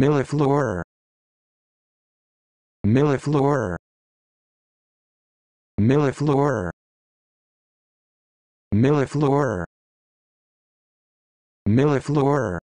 milliflora milliflora milliflora milliflora milliflora